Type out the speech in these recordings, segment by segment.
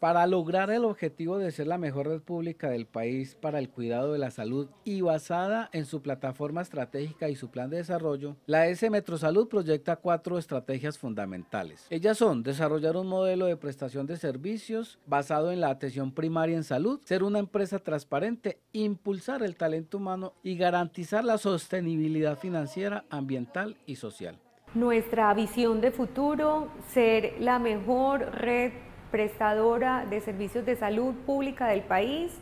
Para lograr el objetivo de ser la mejor red pública del país para el cuidado de la salud y basada en su plataforma estratégica y su plan de desarrollo, la S metro Salud proyecta cuatro estrategias fundamentales. Ellas son desarrollar un modelo de prestación de servicios basado en la atención primaria en salud, ser una empresa transparente, impulsar el talento humano y garantizar la sostenibilidad financiera, ambiental y social. Nuestra visión de futuro, ser la mejor red prestadora de servicios de salud pública del país,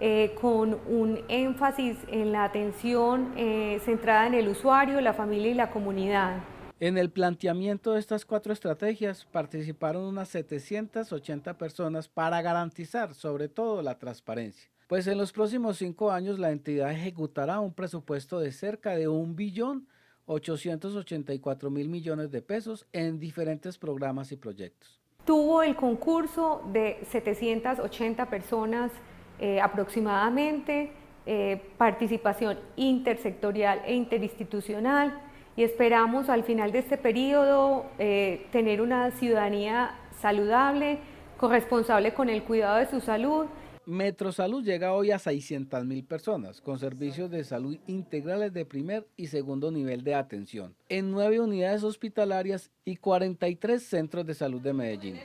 eh, con un énfasis en la atención eh, centrada en el usuario, la familia y la comunidad. En el planteamiento de estas cuatro estrategias participaron unas 780 personas para garantizar sobre todo la transparencia, pues en los próximos cinco años la entidad ejecutará un presupuesto de cerca de un billón 884 mil millones de pesos en diferentes programas y proyectos. Tuvo el concurso de 780 personas eh, aproximadamente, eh, participación intersectorial e interinstitucional y esperamos al final de este periodo eh, tener una ciudadanía saludable, corresponsable con el cuidado de su salud Metrosalud llega hoy a 600 mil personas con servicios de salud integrales de primer y segundo nivel de atención en nueve unidades hospitalarias y 43 centros de salud de Medellín.